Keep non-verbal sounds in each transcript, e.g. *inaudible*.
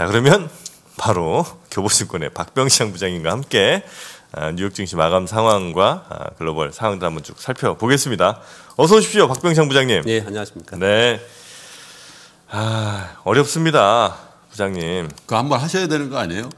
자, 그러면 바로 교보증권의 박병시장 부장님과 함께 아, 뉴욕 증시 마감 상황과 아, 글로벌 상황들 한번 쭉 살펴보겠습니다. 어서 오십시오, 박병시장 부장님. 예, 안녕하십니까. 네. 아, 어렵습니다, 부장님. 그한번 하셔야 되는 거 아니에요?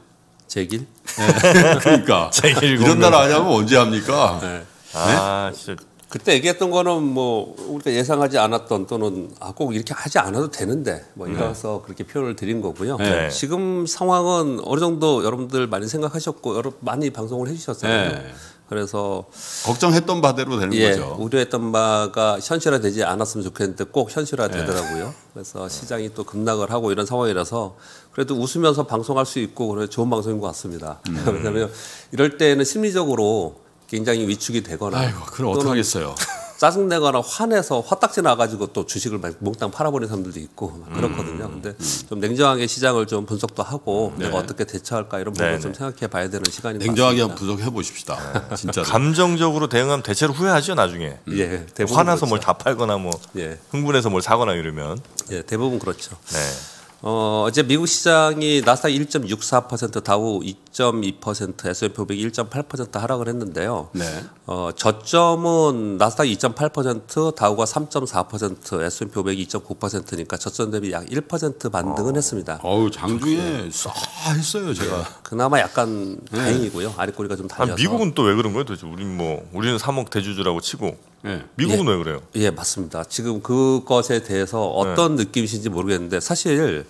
제길? 네. *laughs* 그러니까. *laughs* 제길 이런 날 아니면 언제 합니까? 네. 네? 아, 네? 진짜 그때 얘기했던 거는 뭐 우리가 예상하지 않았던 또는 아, 꼭 이렇게 하지 않아도 되는데 뭐 네. 이래서 네. 그렇게 표현을 드린 거고요. 네. 지금 상황은 어느 정도 여러분들 많이 생각하셨고 여러 많이 방송을 해주셨어요 네. 그래서 걱정했던 바대로 되는 예, 거죠. 우려했던 바가 현실화되지 않았으면 좋겠는데 꼭 현실화되더라고요. 네. 그래서 시장이 또 급락을 하고 이런 상황이라서 그래도 웃으면서 방송할 수 있고 그래 좋은 방송인 것 같습니다. 음. *laughs* 왜냐하면 이럴 때는 심리적으로 굉장히 위축이 되거나 아이고, 그럼 어떡하겠어요. *laughs* 짜증내거나 화내서 화딱지 나가지고 또 주식을 몽땅 팔아버린 사람들도 있고 음, 그렇거든요. 음. 근데 음. 좀 냉정하게 시장을 좀 분석도 하고 네. 내가 어떻게 대처할까 이런 부분을 네, 좀 네. 생각해 봐야 되는 시간이 냉정하게 한번 분석해 보십시다. 네. *laughs* 진짜 감정적으로 대응하면 대체로 후회하죠 나중에. 음. 예, 화나서 그렇죠. 뭘다 팔거나 뭐 예. 흥분해서 뭘 사거나 이러면. 예, 대부분 그렇죠. 네. 어, 어제 미국 시장이 나스닥 1.64%, 다우 2.2% S&P 500이 1.8% 하락을 했는데요. 네. 어, 저점은 나스닥 2.8%, 다우가 3.4%, S&P 500이 2.9%니까 저점 대비 약 1% 반등은 어. 했습니다. 어우 장중에 네. 했어요 제가. 네. 그나마 약간 네. 다행이고요. 아랫꼬리가 좀 달려서. 아, 미국은 또 왜 그런 거예요 도대체? 우리는 뭐 우리는 3억 대주주라고 치고 예. 미국은 예. 왜 그래요? 예 맞습니다. 지금 그것에 대해서 어떤 네. 느낌이신지 모르겠는데 사실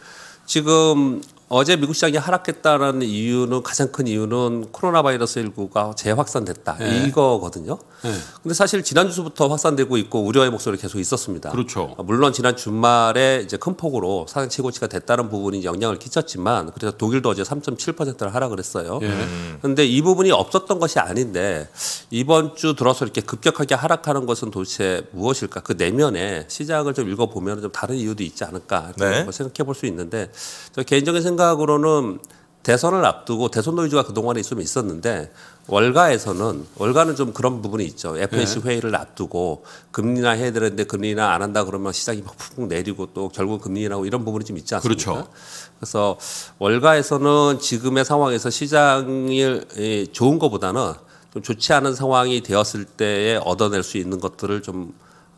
지금 어제 미국 시장이 하락했다라는 이유는 가장 큰 이유는 코로나 바이러스 19가 재확산됐다 네. 이거거든요. 네. 근데 사실 지난주부터 확산되고 있고 우려의 목소리 계속 있었습니다. 그렇죠. 아, 물론 지난 주말에 이제 큰 폭으로 사상 최고치가 됐다는 부분이 영향을 끼쳤지만 그래서 독일도 어제 3.7%를 하락을 했어요. 그런데 예. 네. 이 부분이 없었던 것이 아닌데 이번 주 들어서 이렇게 급격하게 하락하는 것은 도대체 무엇일까? 그 내면에 시장을좀 읽어보면 좀 다른 이유도 있지 않을까 네. 생각해 볼 수 있는데 저 개인적인 생각. 생각으로는 대선을 앞두고 대선 노이즈가 그동안에 있으면 있었는데 월가에서는 월가는 좀 그런 부분이 있죠. FOMC 네. 예. 회의를 앞두고 금리나 해야 되는데 금리나 안 한다 그러면 시장이 막 푹푹 내리고 또 결국 금리나고 이런 부분이 좀 있지 않습니까? 그렇죠. 그래서 월가에서는 지금의 상황에서 시장이 좋은 것보다는 좀 좋지 않은 상황이 되었을 때에 얻어낼 수 있는 것들을 좀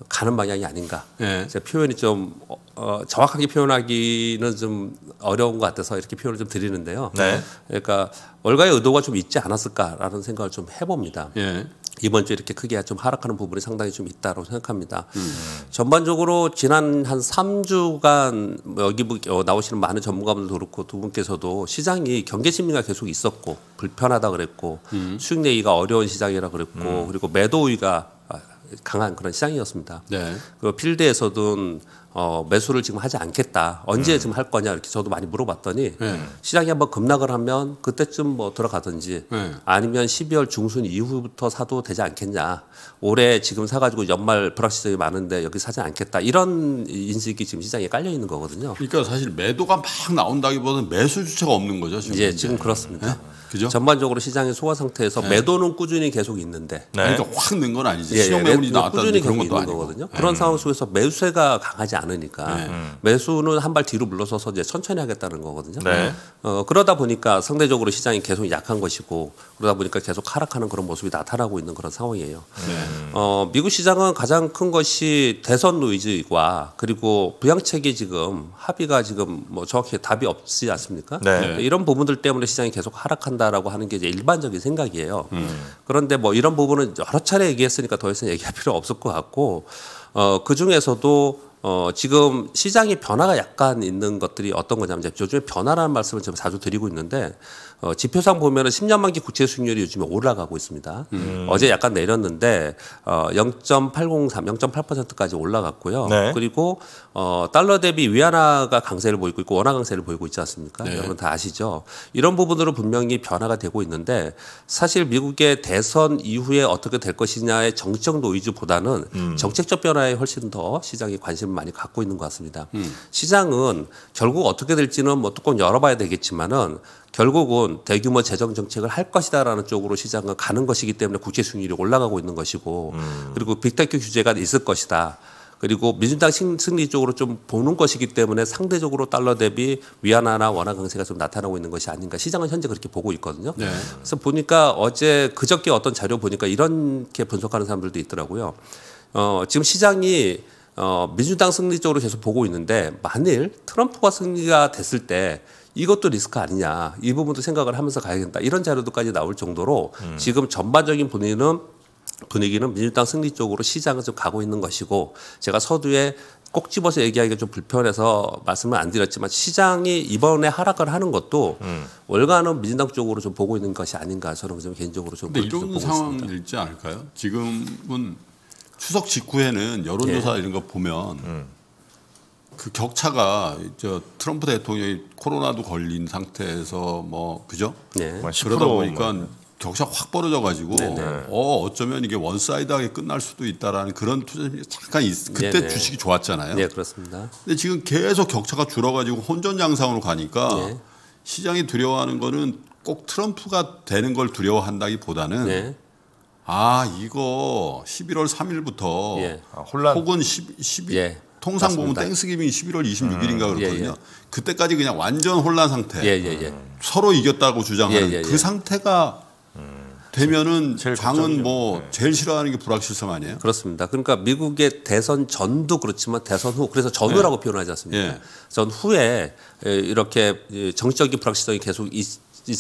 가는 방향이 아닌가. 네. 예. 제 표현이 좀 어, 어, 정확하게 표현하기는 좀 어려운 것 같아서 이렇게 표현을 좀 드리는데요. 네. 그러니까 월가의 의도가 좀 있지 않았을까라는 생각을 좀 해봅니다. 네. 이번 주에 이렇게 크게 좀 하락하는 부분이 상당히 좀 있다고 생각합니다. 음. 전반적으로 지난 한 3주간 여기 뭐, 어, 나오시는 많은 전문가분들도 그렇고 두 분께서도 시장이 경계 심리가 계속 있었고 불편하다 그랬고 음. 수익 내기가 어려운 시장이라 그랬고 음. 그리고 매도 우위가 강한 그런 시장이었습니다. 네. 그 필드에서도 어, 매수를 지금 하지 않겠다. 언제 음. 지금 할 거냐 이렇게 저도 많이 물어봤더니 네. 시장이 한번 급락을 하면 그때쯤 뭐 들어가든지 네. 예. 아니면 12월 중순 이후부터 사도 되지 않겠냐. 올해 지금 사가지고 연말 불확실성이 많은데 여기 사지 않겠다. 이런 인식이 지금 시장에 깔려 있는 거거든요. 그러니까 사실 매도가 막 나온다기보다는 매수 주체가 없는 거죠 지금. 예, 지금 그렇습니다. 네? 그죠? 전반적으로 시장의 소화 상태에서 매도는 꾸준히 계속 있는데. 그러니까 확 는 건 아니지. 예, 예, 시 매물이 나왔다는 그런 것도 아니고. 거거든요. 그런 상황 속에서 매수세가 강하지 않. 않으니까 네. 매수는 한 발 뒤로 물러서서 이제 천천히 하겠다는 거거든요. 네. 어, 그러다 보니까 상대적으로 시장이 계속 약한 것이고 그러다 보니까 계속 하락하는 그런 모습이 나타나고 있는 그런 상황이에요. 네. 어, 미국 시장은 가장 큰 것이 대선 노이즈와 그리고 부양책이 지금 합의가 지금 뭐 정확히 답이 없지 않습니까? 네. 네, 이런 부분들 때문에 시장이 계속 하락한다라고 하는 게 이제 일반적인 생각이에요. 음. 그런데 뭐 이런 부분은 여러 차례 얘기했으니까 더 이상 얘기할 필요 없을 것 같고 어, 그 중에서도 어, 지금 시장의 변화가 약간 있는 것들이 어떤 거냐면 요즘에 변화라는 말씀을 제가 자주 드리고 있는데 어, 지표상 보면은 10년 만기 국채 수익률이 요즘에 올라가고 있습니다. 음. 어제 약간 내렸는데 어, 0.803, 0.8%까지 올라갔고요. 네. 그리고 어, 달러 대비 위안화가 강세를 보이고 있고 원화 강세를 보이고 있지 않습니까? 네. 여러분 다 아시죠? 이런 부분으로 분명히 변화가 되고 있는데 사실 미국의 대선 이후에 어떻게 될 것이냐의 정책 노이즈보다는 음. 정책적 변화에 훨씬 더 시장이 관심을 많이 갖고 있는 것 같습니다. 음. 시장은 결국 어떻게 될지는 뭐 뚜껑 열어봐야 되겠지만은 결국은 대규모 재정 정책을 할 것이다라는 쪽으로 시장은 가는 것이기 때문에 국제 수익률이 올라가고 있는 것이고 음. 그리고 빅테크 규제가 있을 것이다. 그리고 민주당 승리 쪽으로 좀 보는 것이기 때문에 상대적으로 달러 대비 위안화나 원화 강세가 좀 나타나고 있는 것이 아닌가 시장은 현재 그렇게 보고 있거든요. 네. 그래서 보니까 어제 그저께 어떤 자료 보니까 이렇게 분석하는 사람들도 있더라고요. 어, 지금 시장이 어, 민주당 승리 쪽으로 계속 보고 있는데 만일 트럼프가 승리가 됐을 때 이것도 리스크 아니냐 이 부분도 생각을 하면서 가야겠다 이런 자료도까지 나올 정도로 음. 지금 전반적인 분위기는 분위기는 민주당 승리 쪽으로 시장을좀 가고 있는 것이고 제가 서두에 꼭 집어서 얘기하기가 좀 불편해서 말씀을 안 드렸지만 시장이 이번에 하락을 하는 것도 음. 월간은 민주당 쪽으로 좀 보고 있는 것이 아닌가 저는 좀 개인적으로 좀 근데 이런 상황일지 않을까요? 지금은 추석 직후에는 여론조사 예. 이런 거 보면 음. 그 격차가 저 트럼프 대통령이 코로나도 걸린 상태에서 뭐 그죠? 네. 뭐 그러다 뭐 보니까 격차 확 벌어져 가지고 네, 네. 어 어쩌면 이게 원사이드하게 끝날 수도 있다라는 그런 투자심이 잠깐 있, 네, 그때 네네. 주식이 좋았잖아요. 네 그렇습니다. 근데 지금 계속 격차가 줄어가지고 혼전 양상으로 가니까 네. 시장이 두려워하는 거는 꼭 트럼프가 되는 걸 두려워한다기보다는 네. 아 이거 11월 3일부터 예. 아, 혼란. 혹은 10, 12, 예. 통상 맞습니다. 보면 땡스기빙이 11월 26일인가 그렇거든요. 예, 예. 그때까지 그냥 완전 혼란 상태. 예, 예, 예. 서로 이겼다고 주장하는 예, 그 상태가 음, 되면은 제일 장은 뭐 네. 제일 싫어하는 게 불확실성 아니에요? 그렇습니다. 그러니까 미국의 대선 전도 그렇지만 대선 후 그래서 전후라고 네. 표현하지 않습니까? 네. 전 후에 이렇게 정치적인 불확실성이 계속 있,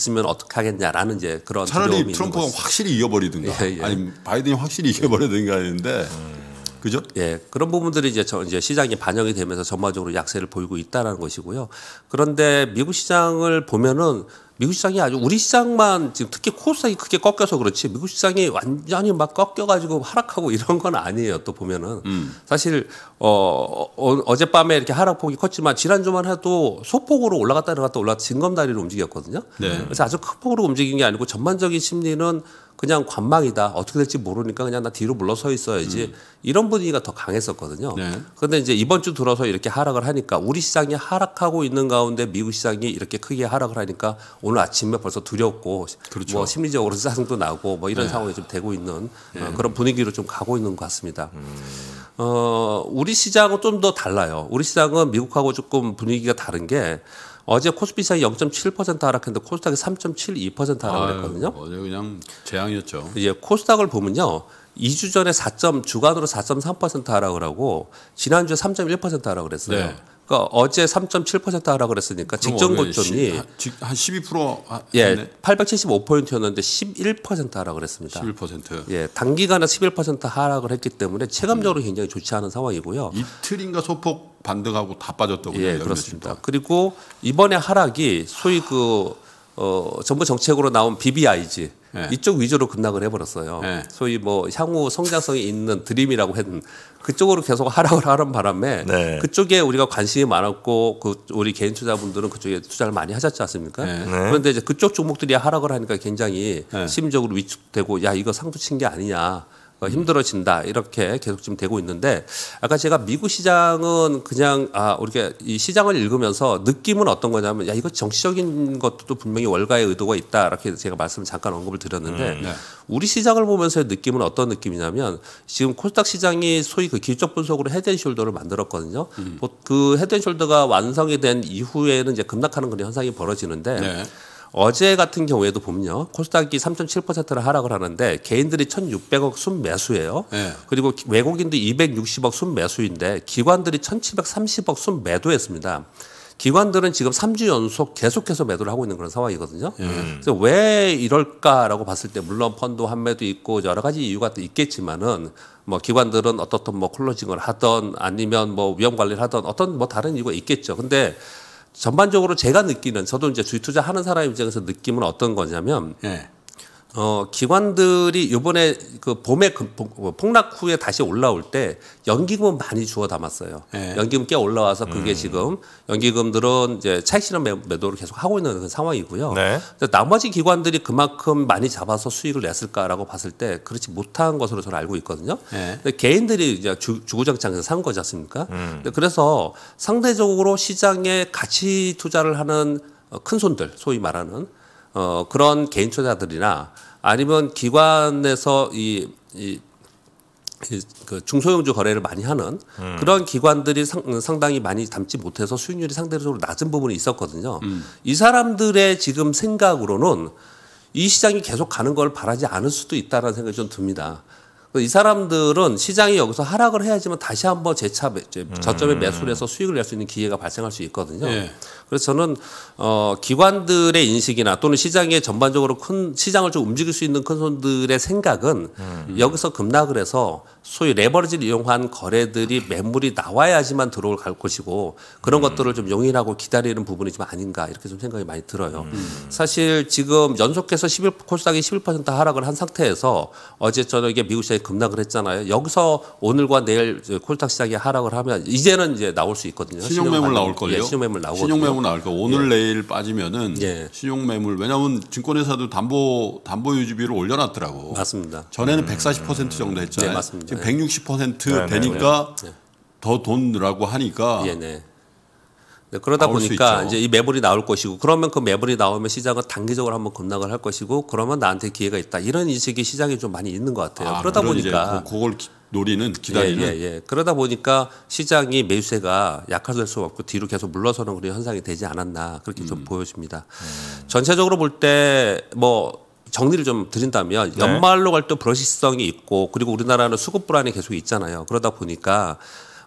으면 어떻게 하겠냐라는 이제 그런 차라리 트럼프가 확실히 이겨버리든가 예, 예. 아니 바이든이 확실히 이겨버리든가 했는데 음. 그죠? 예. 그런 부분들이 이제, 저, 이제 시장에 반영이 되면서 전반적으로 약세를 보이고 있다라는 것이고요. 그런데 미국 시장을 보면은 미국 시장이 아주 우리 시장만 지금 특히 코스닥이 크게 꺾여서 그렇지 미국 시장이 완전히 막 꺾여가지고 하락하고 이런 건 아니에요. 또 보면은 음. 사실 어, 어, 젯밤에 이렇게 하락폭이 컸지만 지난주만 해도 소폭으로 올라갔다 내려갔다 올라갔다 진검다리로 움직였거든요. 네. 그래서 아주 큰 폭으로 움직인 게 아니고 전반적인 심리는 그냥 관망이다. 어떻게 될지 모르니까 그냥 나 뒤로 물러서 있어야지. 음. 이런 분위기가 더 강했었거든요. 네. 그런데 이제 이번 주 들어서 이렇게 하락을 하니까 우리 시장이 하락하고 있는 가운데 미국 시장이 이렇게 크게 하락을 하니까 오늘 아침에 벌써 두렵고 그렇죠. 뭐 심리적으로 *laughs* 짜증도 나고 뭐 이런 네. 상황이 좀 되고 있는 네. 어, 그런 분위기로 좀 가고 있는 것 같습니다. 음. 어, 우리 시장은 좀 더 달라요. 우리 시장은 미국하고 조금 분위기가 다른 게 어제 코스피 시장이 0.7% 하락했는데 코스닥이 3.72% 하락을 했거든요. 어제 그냥 재앙이었죠. 예, 코스닥을 보면요. 2주 전에 4점 주간으로 4.3% 하락을 하고 지난주에 3.1% 하락을 했어요. 네. 그러니까 어제 3.7% 하라 그랬으니까 직전 고점이 한 12% 아, 예, 875포인트였는데 11% 하라 그랬습니다. 11%. 예, 단기간에 11% 하락을 했기 때문에 체감적으로 음. 굉장히 좋지 않은 상황이고요. 이틀인가 소폭 반등하고 다 빠졌다고요. 예, 그렇습니다. 그리고 이번에 하락이 소위 그 어, 정부 정책으로 나온 BBIG 네. 예. 이쪽 위주로 급락을 해버렸어요. 네. 소위 뭐 향후 성장성이 있는 드림이라고 했는 그쪽으로 계속 하락을 하는 바람에 네. 그쪽에 우리가 관심이 많았고 그 우리 개인 투자분들은 그쪽에 투자를 많이 하셨지 않습니까? 네. 네. 그런데 이제 그쪽 종목들이 하락을 하니까 굉장히 네. 심적으로 위축되고 야 이거 상부 친게 아니냐. 어, 힘들어진다 이렇게 계속 지금 되고 있는데 아까 제가 미국 시장은 그냥 아 우리가 이 시장을 읽으면서 느낌은 어떤 거냐면 야 이거 정치적인 것도 분명히 월가의 의도가 있다 이렇게 제가 말씀 잠깐 언급을 드렸는데 음, 네. 우리 시장을 보면서의 느낌은 어떤 느낌이냐면 지금 코스닥 시장이 소위 그 기적 분석으로 헤드앤숄더를 만들었거든요. 음. 그 헤드앤숄더가 완성이 된 이후에는 이제 급락하는 그런 현상이 벌어지는데. 네. 어제 같은 경우에도 보면요. 코스닥이 3.7%를 하락을 하는데 개인들이 1,600억 순매수예요. 네. 예. 그리고 외국인도 260억 순매수인데 기관들이 1,730억 순매도했습니다. 기관들은 지금 3주 연속 계속해서 매도를 하고 있는 그런 상황이거든요. 음. 그래서 왜 이럴까라고 봤을 때 물론 펀드 환매도 있고 여러 가지 이유가 또 있겠지만은 뭐 기관들은 어떻든 뭐 클로징을 하던 아니면 뭐 위험 관리를 하던 어떤 뭐 다른 이유가 있겠죠. 근데 전반적으로 제가 느끼는 저도 이제 주식 투자하는 사람 입장에서 느낌은 어떤 거냐면 네. 어, 기관들이 요번에그 봄에 그 폭락 후에 다시 올라올 때 연기금은 많이 주워 담았어요. 네. 연기금 꽤 올라와서 그게 음. 지금 연기금들은 이제 차익 실험 매도를 계속 하고 있는 그런 상황이고요. 네. 나머지 기관들이 그만큼 많이 잡아서 수익을 냈을까라고 봤을 때 그렇지 못한 것으로 저는 알고 있거든요. 네. 개인들이 이제 주, 주구장창에서 산 거지 않습니까? 음. 그래서 상대적으로 시장에 가치 투자를 하는 큰 손들, 소위 말하는 어, 그런 개인 투자들이나 아니면 기관에서 이, 이, 이그 중소형주 거래를 많이 하는 음. 그런 기관들이 상, 음, 당히 많이 담지 못해서 수익률이 상대적으로 낮은 부분이 있었거든요. 음. 이 사람들의 지금 생각으로는 이 시장이 계속 가는 걸 바라지 않을 수도 있다라는 생각이 좀 듭니다. 이 사람들은 시장이 여기서 하락을 해야지만 다시 한번 재차 저점에 음. 매수를 해서 수익을 낼 수 있는 기회가 발생할 수 있거든요. 예. 그래서 저는 어, 기관들의 인식이나 또는 시장의 전반적으로 큰 시장을 좀 움직일 수 있는 큰 손들의 생각은 음. 여기서 급락을 해서 소위 레버리지를 이용한 거래들이 매물이 나와야지만 들어올 갈 것이고 그런 음. 것들을 좀 용인하고 기다리는 부분이 좀 아닌가 이렇게 좀 생각이 많이 들어요. 음. 사실 지금 연속해서 11 코스닥이 11% 하락을 한 상태에서 어제 저녁에 미국 시장이 급락을 했잖아요. 여기서 오늘과 내일 코스닥 시장이 하락을 하면 이제는 이제 나올 수 있거든요. 신용 매물 나올 걸요. 예, 신용 매물 나오고. 끝나 나올 거 오늘 예. 내일 빠지면은 예. 신용 매물 왜냐하면 증권회사도 담보 담보 유지비를 올려놨더라고. 맞습니다. 전에는 음. 140% 정도 했잖아요. 네, 맞습니다. 지금 160% 네, 되니까 네, 예. 더 돈이라고 하니까. 예, 네. 네 그러다 보니까 이제 이 매물이 나올 것이고 그러면 그 매물이 나오면 시장은 단기적으로 한번 급락을 할 것이고 그러면 나한테 기회가 있다 이런 인식이 시장에 좀 많이 있는 것 같아요. 아, 그러다 보니까 그 그걸 노리는 기다리는. 예, 예, 예. 그러다 보니까 시장이 매수세가 약화될 수 없고 뒤로 계속 물러서는 그런 현상이 되지 않았나 그렇게 음. 좀 보여집니다. 음. 전체적으로 볼 때 뭐 정리를 좀 드린다면 네. 연말로 갈 때 불확실성이 있고 그리고 우리나라는 수급 불안이 계속 있잖아요. 그러다 보니까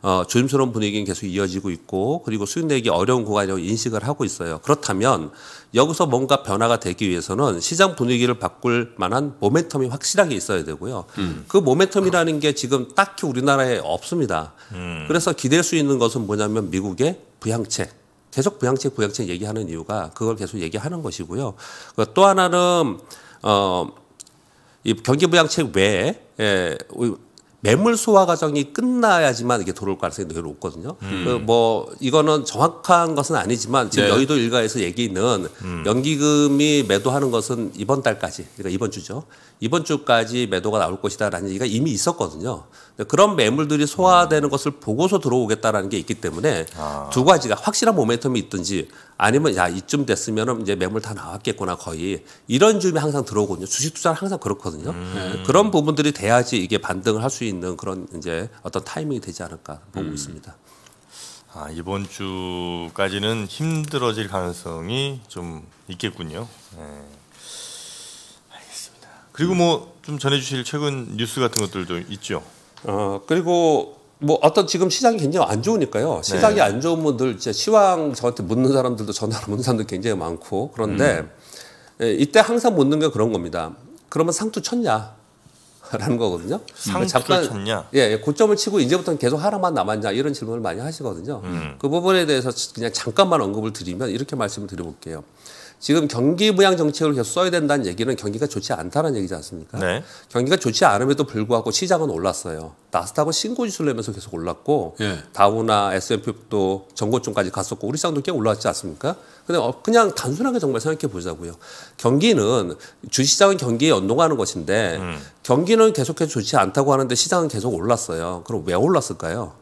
어, 조심스러운 분위기는 계속 이어지고 있고 그리고 수익 내기 어려운 구간이라고 인식을 하고 있어요. 그렇다면 여기서 뭔가 변화가 되기 위해서는 시장 분위기를 바꿀 만한 모멘텀이 확실하게 있어야 되고요. 음. 그 모멘텀이라는 게 지금 딱히 우리나라에 없습니다. 음. 그래서 기댈 수 있는 것은 뭐냐면 미국의 부양책. 계속 부양책 부양책 얘기하는 이유가 그걸 계속 얘기하는 것이고요. 그 또 하나는 어, 이 경기 부양책 외에 예, 매물 소화 과정이 끝나야지만 이게 돌어올 가능성이 매우 높거든요. 음. 그뭐 이거는 정확한 것은 아니지만 지금 네. 여의도 일가에서 얘기는 음. 연기금이 매도하는 것은 이번 달까지 그러니까 이번 주죠. 이번 주까지 매도가 나올 것이다라는 얘기가 이미 있었거든요. 그런 매물들이 소화되는 음. 것을 보고서 들어오겠다라는 게 있기 때문에 아. 두 가지가 확실한 모멘텀이 있든지 아니면 야 이쯤 됐으면 이제 매물 다 나왔겠구나 거의 이런 줌이 항상 들어오거든요. 주식 투자는 항상 그렇거든요. 음. 네. 그런 부분들이 돼야지 이게 반등을 할 수 있는 그런 이제 어떤 타이밍이 되지 않을까 보고 음. 있습니다. 아 이번 주까지는 힘들어질 가능성이 좀 있겠군요. 네. 알겠습니다. 그리고 뭐 좀 전해주실 최근 뉴스 같은 것들도 있죠. 어 그리고 뭐 어떤 지금 시장이 굉장히 안 좋으니까요. 시장이 네. 안 좋은 분들 이제 시황 저한테 묻는 사람들도 전화로 묻는 사람들 굉장히 많고 그런데 음. 예, 이때 항상 묻는 게 그런 겁니다. 그러면 상투 쳤냐? *laughs* 라는 거거든요. 상투 그 잠깐, 쳤냐? 예, 예, 고점을 치고 이제부터는 계속 하락만 남았냐 이런 질문을 많이 하시거든요. 음. 그 부분에 대해서 그냥 잠깐만 언급을 드리면 이렇게 말씀을 드려볼게요. 지금 경기 부양 정책을 계속 써야 된다는 얘기는 경기가 좋지 않다는 얘기지 않습니까? 네. 경기가 좋지 않음에도 불구하고 시장은 올랐어요. 나스닥은 신고 지수를 내면서 계속 올랐고 예. 다우나 S&P도 전고점까지 갔었고 우리 시장도 꽤 올라왔지 않습니까? 근데 어, 그냥 단순하게 정말 생각해 보자고요. 경기는 주시장은 경기에 연동하는 것인데 음. 경기는 계속해서 좋지 않다고 하는데 시장은 계속 올랐어요. 그럼 왜 올랐을까요?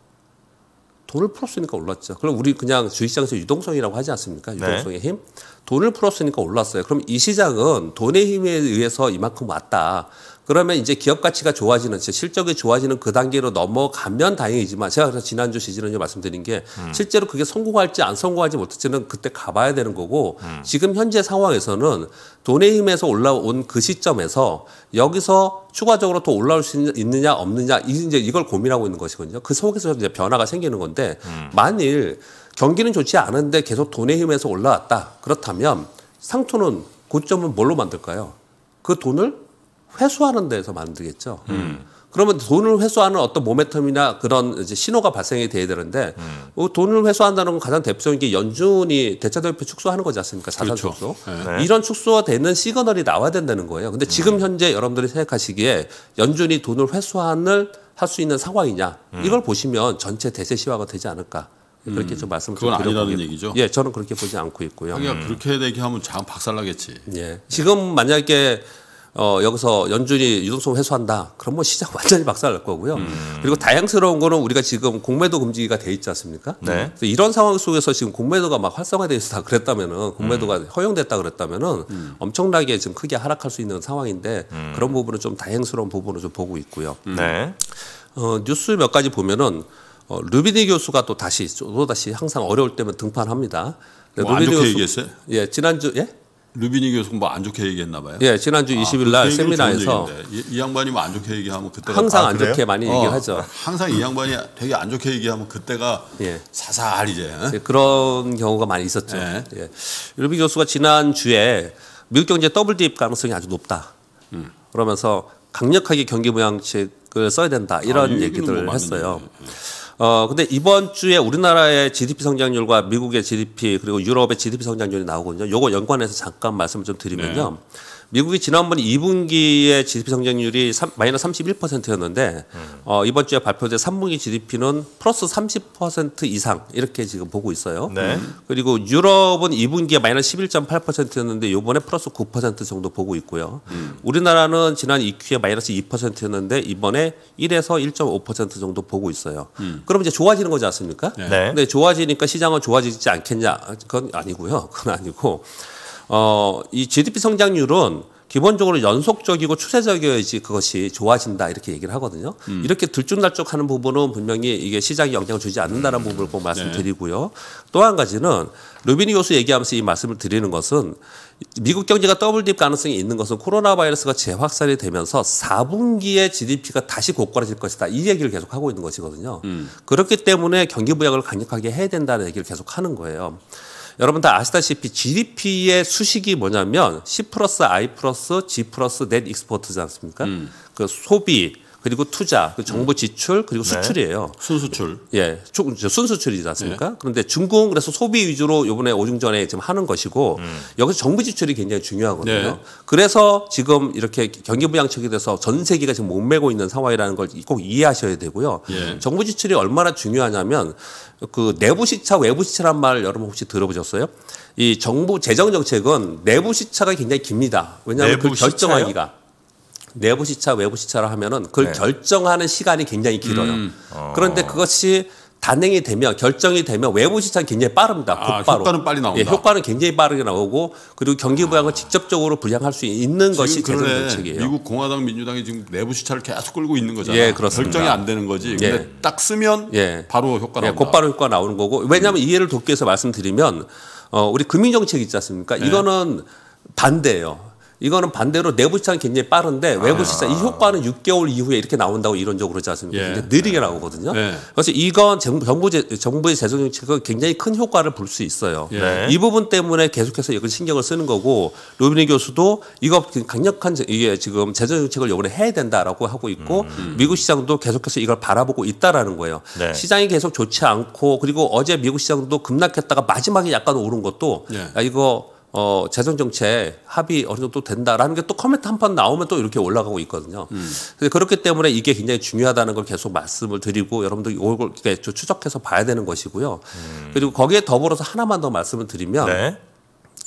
돈을 풀었으니까 올랐죠. 그럼 우리 그냥 주식시장에서 유동성이라고 하지 않습니까? 네. 유동성의 네. 힘. 돈을 풀었으니까 올랐어요. 그럼 이 시장은 돈의 힘에 의해서 이만큼 왔다. 그러면 이제 기업 가치가 좋아지는, 실적이 좋아지는 그 단계로 넘어가면 다행이지만 제가 그래서 지난주 시즌에 말씀드린 게 음. 실제로 그게 성공할지 안 성공할지 못할지는 그때 가봐야 되는 거고 음. 지금 현재 상황에서는 돈의 힘에서 올라온 그 시점에서 여기서 추가적으로 더 올라올 수 있느냐 없느냐 이제 이걸 고민하고 있는 것이거든요. 그 속에서 이제 변화가 생기는 건데 음. 만일 경기는 좋지 않은데 계속 돈의 힘에서 올라왔다. 그렇다면 상투는 고점은 뭘로 만들까요? 그 돈을 회수하는 데서 만들겠죠. 음. 그러면 돈을 회수하는 어떤 모멘텀이나 그런 이제 신호가 발생이 돼야 되는데 음. 어, 돈을 회수한다는 건 가장 대표적인 게 연준이 대차대표 축소하는 거지 않습니까? 자산 그렇죠. 축소. 네. 네. 이런 축소되는 가 시그널이 나와야 된다는 거예요. 근데 지금 음. 현재 여러분들이 생각하시기에 연준이 돈을 회수하는 할 수 있는 상황이냐 음. 이걸 보시면 전체 대세 시화가 되지 않을까 그렇게 음. 좀 말씀을 그건 좀 아니라는 얘기죠. 예, 저는 그렇게 보지 않고 있고요. 하기야 그러니까 음. 그렇게 얘기하면 장 박살나겠지. 예, 지금 만약에 어, 여기서 연준이 유동성 회수한다. 그럼 뭐 시장 *laughs* 완전히 박살 날 거고요. 음. 그리고 다양스러운 거는 우리가 지금 공매도 금지가 돼 있지 않습니까? 네. 이런 상황 속에서 지금 공매도가 막 활성화돼 있다 *laughs* 그랬다면은 공매도가 음. 허용됐다 그랬다면은 음. 엄청나게 지금 크게 하락할 수 있는 상황인데 음. 그런 부분은 좀 다행스러운 부분으좀 보고 있고요. 네. 어, 뉴스 몇 가지 보면은 어, 루비니 교수가 또 다시 또 다시 항상 어려울 때면 등판합니다. 네, 뭐 루비디 교수 얘기했어요? 예, 지난주 예? 루비니 교수 뭐안 좋게 얘기했나 봐요. 예, 지난주 아, 20일 날그 세미나에서 이, 이, 양반이 뭐안 좋게 얘기하면 그때가 항상 아, 안 좋게 많이 어, 얘기하죠. 항상 이 양반이 되게 안 좋게 얘기하면 그때가 예. 사살 이제 예, 그런 경우가 많이 있었죠. 예. 예. 루비 교수가 지난주에 미국 경제 더블 딥 가능성이 아주 높다. 음. 그러면서 강력하게 경기 부양책을 써야 된다. 이런 아, 뭐 얘기들을 뭐 했어요. 예. 예. 어 근데 이번 주에 우리나라의 GDP 성장률과 미국의 GDP 그리고 유럽의 GDP 성장률이 나오거든요. 요거 연관해서 잠깐 말씀을 좀 드리면요. 네. 미국이 지난번 2분기에 GDP 성장률이 3, 마이너스 31%였는데 음. 어, 이번 주에 발표된 3분기 GDP는 플러스 30% 이상 이렇게 지금 보고 있어요. 네. 그리고 유럽은 2분기에 마이너스 11.8%였는데 요번에 플러스 9% 정도 보고 있고요. 음. 우리나라는 지난 2Q에 마이너스 2%였는데 이번에 1에서 1.5% 정도 보고 있어요. 음. 그럼 이제 좋아지는 거지 않습니까? 네. 네. 근데 좋아지니까 시장은 좋아지지 않겠냐? 그건 아니고요. 그건 아니고 어, 이 GDP 성장률은 기본적으로 연속적이고 추세적이어야지 그것이 좋아진다 이렇게 얘기를 하거든요. 음. 이렇게 들쭉날쭉하는 부분은 분명히 이게 시장에 영향을 주지 않는다는 음. 부분을 꼭 네. 말씀드리고요. 네. 또한 가지는 루비니 교수 얘기하면서 이 말씀을 드리는 것은 미국 경제가 더블 딥 가능성이 있는 것은 코로나 바이러스가 재확산이 되면서 4분기에 GDP가 다시 고가라질 것이다. 이 얘기를 계속 하고 있는 것이거든요. 음. 그렇기 때문에 경기 부양을 강력하게 해야 된다는 얘기를 계속 하는 거예요. 여러분 다 아시다시피 GDP의 수식이 뭐냐면 C 플러스 I 플러스 G 플러스 넷 익스포트지 않습니까? 음. 그 소비, 그리고 투자, 그리고 정부 네. 지출, 그리고 네. 수출이에요. 순수출. 예, 순수출이지 않습니까? 네. 그런데 중공 그래서 소비 위주로 요번에 오중전에 지금 하는 것이고 음. 여기서 정부 지출이 굉장히 중요하거든요. 네. 그래서 지금 이렇게 경기 부양책에 대해서 전 세계가 지금 못 메고 있는 상황이라는 걸 꼭 이해하셔야 되고요. 예. 정부 지출이 얼마나 중요하냐면 그 내부 시차, 외부 시차란 말 여러분 혹시 들어보셨어요? 이 정부 재정 정책은 내부 시차가 굉장히 깁니다. 왜냐하면 그 결정하기가 내부 시차, 외부 시차를 하면은 그걸 네. 결정하는 시간이 굉장히 길어요. 음. 어. 그런데 그것이 단행이 되면 결정이 되면 외부 시차는 굉장히 빠릅니다. 아, 곧바로. 아, 효과는 빨리 나온다. 예, 효과는 굉장히 빠르게 나오고 그리고 경기 부양을 아. 직접적으로 부양할 수 있는 것이 그런 정책이에요. 미국 공화당 민주당이 지금 내부 시차를 계속 끌고 있는 거잖아요. 예, 그렇습니다. 결정이 안 되는 거지. 예. 근데 딱 쓰면 예. 바로 효과 예, 나온다. 곧바로 효과 나오는 거고 왜냐하면 음. 이해를 돕기 위해서 말씀드리면 어, 우리 금융 정책 있지 않습니까? 네. 이거는 반대예요. 이거는 반대로 내부 시장이 굉장히 빠른데 외부 아. 시장 이 효과는 6개월 이후에 이렇게 나온다고 이론적으로 그러지 않습니까? 예. 굉장히 느리게 네. 나오거든요. 예. 그래서 이건 정부 정부의 재정 정책은 굉장히 큰 효과를 볼 수 있어요. 예. 네. 이 부분 때문에 계속해서 이걸 신경을 쓰는 거고 로빈이 교수도 이거 그 강력한 이게 지금 재정 정책을 요번에 해야 된다라고 하고 있고 음, 음. 미국 시장도 계속해서 이걸 바라보고 있다라는 거예요. 네. 시장이 계속 좋지 않고 그리고 어제 미국 시장도 급락했다가 마지막에 약간 오른 것도 예. 야, 이거 어, 재정 정책 합의 어느 정도 된다라는 게 또 커멘트 한 판 나오면 또 이렇게 올라가고 있거든요. 음. 그렇기 때문에 이게 굉장히 중요하다는 걸 계속 말씀을 드리고 여러분들 이걸 추적해서 봐야 되는 것이고요. 음. 그리고 거기에 더불어서 하나만 더 말씀을 드리면 네.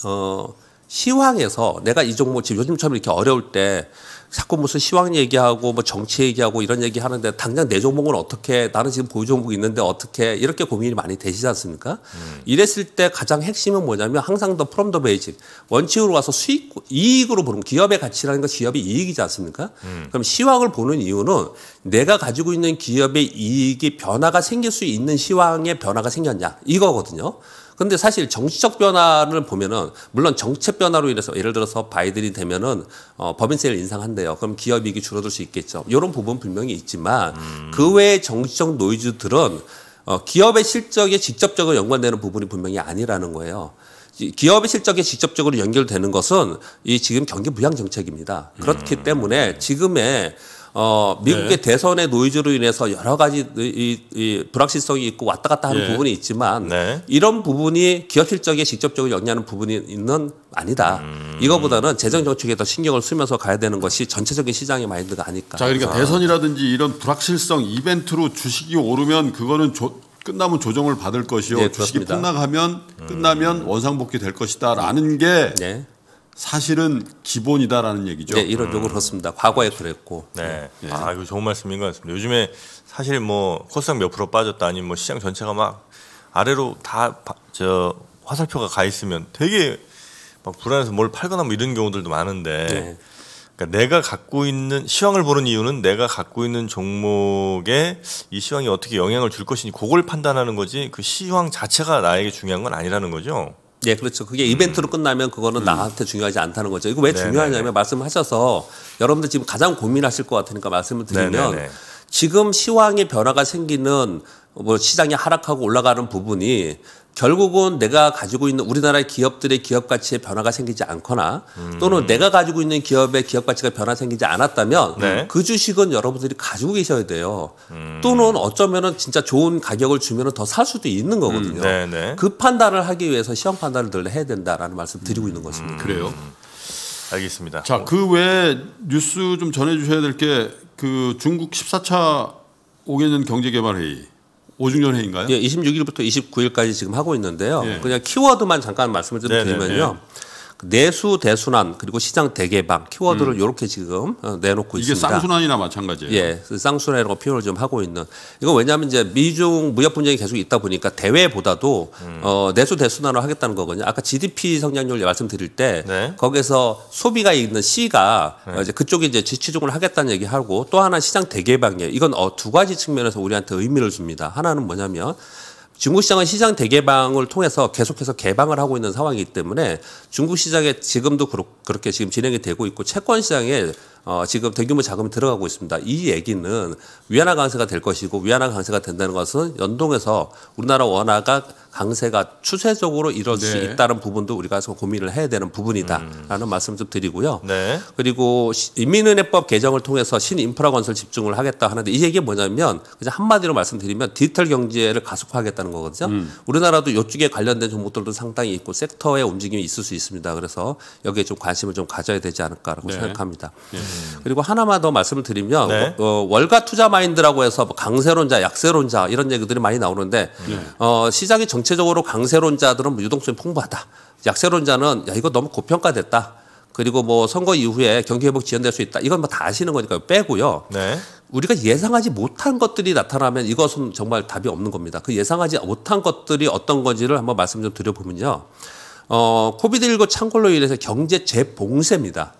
어. 시황에서 내가 이 종목 지금 요즘처럼 이렇게 어려울 때 자꾸 무슨 시황 얘기하고 뭐 정치 얘기하고 이런 얘기 하는데 당장 내 종목은 어떻게 나는 지금 보유 종목 이 있는데 어떻게 이렇게 고민이 많이 되시지 않습니까? 음. 이랬을 때 가장 핵심은 뭐냐면 항상 더 프롬 더 베이직 원칙으로 와서 수익 이익으로 보는 기업의 가치라는 건 기업의 이익이지 않습니까? 음. 그럼 시황을 보는 이유는 내가 가지고 있는 기업의 이익이 변화가 생길 수 있는 시황에 변화가 생겼냐 이거거든요. 근데 사실 정치적 변화를 보면은 물론 정책 변화로 인해서 예를 들어서 바이든이 되면은 어, 법인세를 인상한대요. 그럼 기업 이익이 줄어들 수 있겠죠. 이런 부분 분명히 있지만 음. 그 외의 정치적 노이즈들은 어, 기업의 실적에 직접적으로 연관되는 부분이 분명히 아니라는 거예요. 기업의 실적에 직접적으로 연결되는 것은 이 지금 경기 부양 정책입니다. 그렇기 음. 때문에 지금의 어, 미국의 네. 대선의 노이즈로 인해서 여러 가지 이, 이 불확실성이 있고 왔다 갔다 하는 네. 부분이 있지만 네. 이런 부분이 기업 실적에 직접적으로 영향하는 부분이 있는 아니다. 음. 이거보다는 재정 정책에 더 신경을 쓰면서 가야 되는 것이 전체적인 시장의 마인드가 아닐까. 자, 그러니까 아. 대선이라든지 이런 불확실성 이벤트로 주식이 오르면 그거는 조, 끝나면 조정을 받을 것이요. 네, 주식이 폭락하면 끝나면 음. 원상복귀 될 것이다라는 게 네. 사실은 기본이다라는 얘기죠. 네, 이런 음. 쪽으로 음. 그렇습니다. 과거에 그랬고. 네. 네. 아, 예. 이거 좋은 말씀인 것 같습니다. 요즘에 사실 뭐 코스닥 몇 프로 빠졌다 아니면 뭐 시장 전체가 막 아래로 다 저 화살표가 가 있으면 되게 막 불안해서 뭘 팔거나 뭐 이런 경우들도 많은데 네. 그러니까 내가 갖고 있는 시황을 보는 이유는 내가 갖고 있는 종목에 이 시황이 어떻게 영향을 줄 것인지 그걸 판단하는 거지 그 시황 자체가 나에게 중요한 건 아니라는 거죠. 예, 그렇죠. 그게 이벤트로 끝나면 그거는 음. 나한테 중요하지 않다는 거죠. 이거 왜 네네. 중요하냐면 네, 네. 말씀하셔서 여러분들 지금 가장 고민하실 것 같으니까 말씀을 네, 드리면 네네. 지금 시황의 변화가 생기는 뭐 시장이 하락하고 올라가는 부분이 결국은 내가 가지고 있는 우리나라의 기업들의 기업 가치에 변화가 생기지 않거나 음. 또는 내가 가지고 있는 기업의 기업 가치가 변화 생기지 않았다면 네. 그 주식은 여러분들이 가지고 계셔야 돼요. 음. 또는 어쩌면은 진짜 좋은 가격을 주면은 더살 수도 있는 거거든요. 음. 네, 네. 그 판단을 하기 위해서 시험 판단을 늘 해야 된다라는 말씀 드리고 있는 음, 것입니다. 음. 그래요. 알겠습니다. 자, 그 외에 뉴스 좀 전해 주셔야 될 게 그 중국 14차 5개년 경제개발회의 5주년 회인가요? 예, 26일부터 29일까지 지금 하고 있는데요. 예. 그냥 키워드만 잠깐 말씀을 좀 네, 네, 드리면요. 예. 내수 대순환 그리고 시장 대개방 키워드를 음. 이렇게 지금 어, 내놓고 이게 있습니다. 이게 쌍순환이나 마찬가지예요. 예, 그 쌍순환이라고 표현을 좀 하고 있는. 이건 왜냐하면 이제 미중 무역 분쟁이 계속 있다 보니까 대외보다도 음. 어, 내수 대순환을 하겠다는 거거든요. 아까 GDP 성장률 말씀드릴 때 네. 거기에서 소비가 있는 C가 네. 어, 이제 그쪽에 이제 지치중을 하겠다는 얘기하고 또 하나 시장 대개방이에요. 이건 어, 두 가지 측면에서 우리한테 의미를 줍니다. 하나는 뭐냐면 중국 시장은 시장 대개방을 통해서 계속해서 개방을 하고 있는 상황이기 때문에 중국 시장에 지금도 그렇게 지금 진행이 되고 있고 채권 시장에 어, 지금 대규모 자금이 들어가고 있습니다. 이 얘기는 위안화 강세가 될 것이고 위안화 강세가 된다는 것은 연동해서 우리나라 원화가 강세가 추세적으로 이뤄질 네. 수 있다는 부분도 우리가 고민을 해야 되는 부분이다라는 음. 말씀 좀 드리고요. 네. 그리고 인민은행법 개정을 통해서 신인프라 건설 집중을 하겠다 하는데 이 얘기가 뭐냐면 그냥 한마디로 말씀드리면 디지털 경제를 가속화하겠다는 거거든요. 음. 우리나라도 이쪽에 관련된 종목들도 상당히 있고 섹터의 움직임이 있을 수 있습니다. 그래서 여기에 좀 관심을 좀 가져야 되지 않을까라고 네. 생각합니다. 네. 그리고 하나만 더 말씀을 드리면 네. 어, 월가 투자 마인드라고 해서 뭐 강세론자, 약세론자 이런 얘기들이 많이 나오는데 네. 어, 시장이 정체적으로 강세론자들은 뭐 유동성이 풍부하다. 약세론자는 야 이거 너무 고평가됐다. 그리고 뭐 선거 이후에 경기 회복 지연될 수 있다. 이건 뭐 다 아시는 거니까 빼고요. 네. 우리가 예상하지 못한 것들이 나타나면 이것은 정말 답이 없는 겁니다. 그 예상하지 못한 것들이 어떤 건지를 한번 말씀 좀 드려보면요. 어, 코비드19 창궐로 인해서 경제 재봉쇄입니다.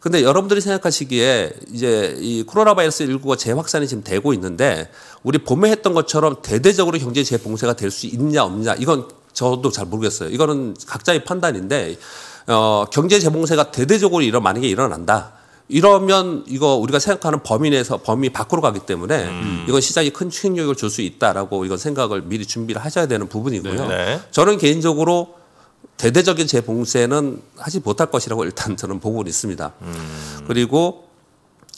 근데 여러분들이 생각하시기에 이제 이 코로나 바이러스 19가 재확산이 지금 되고 있는데 우리 봄에 했던 것처럼 대대적으로 경제 재봉쇄가 될 수 있냐 없냐 이건 저도 잘 모르겠어요. 이거는 각자의 판단인데 어 경제 재봉쇄가 대대적으로 일어 만약에 일어난다. 이러면 이거 우리가 생각하는 범위 내에서 범위 밖으로 가기 때문에 음. 이건 시장이 큰 충격을 줄 수 있다라고 이건 생각을 미리 준비를 하셔야 되는 부분이고요. 네 저는 개인적으로 대대적인 재봉쇄는 하지 못할 것이라고 일단 저는 보고는 있습니다. 음. 그리고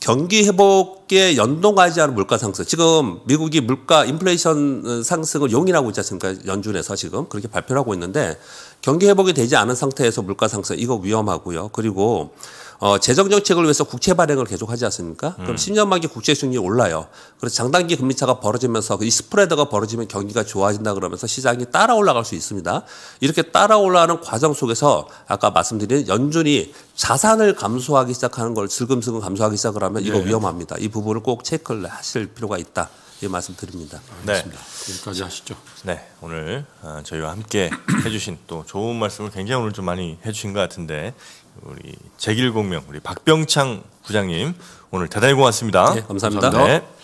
경기 회복에 연동하지 않은 물가 상승. 지금 미국이 물가 인플레이션 상승을 용인하고 있지 않습니까? 연준에서 지금 그렇게 발표를 하고 있는데 경기 회복이 되지 않은 상태에서 물가 상승 이거 위험하고요. 그리고 어, 재정 정책을 위해서 국채 발행을 계속하지 않습니까? 그럼 음. 10년 만기 국채 수익률이 올라요. 그래서 장단기 금리 차가 벌어지면서 그 이 스프레드가 벌어지면 경기가 좋아진다 그러면서 시장이 따라 올라갈 수 있습니다. 이렇게 따라 올라가는 과정 속에서 아까 말씀드린 연준이 자산을 감소하기 시작하는 걸 슬금슬금 감소하기 시작을 하면 이거 네. 위험합니다. 이 부분을 꼭 체크를 하실 필요가 있다. 이 말씀 드립니다. 네. 여기까지 하시죠. 네. 오늘 아, 저희와 함께 해주신 또 좋은 말씀을 굉장히 오늘 좀 많이 해주신 것 같은데 우리 제길공명 우리 박병창 부장님 오늘 대단히 고맙습니다. 네, 감사합니다. 감사합니다. 네.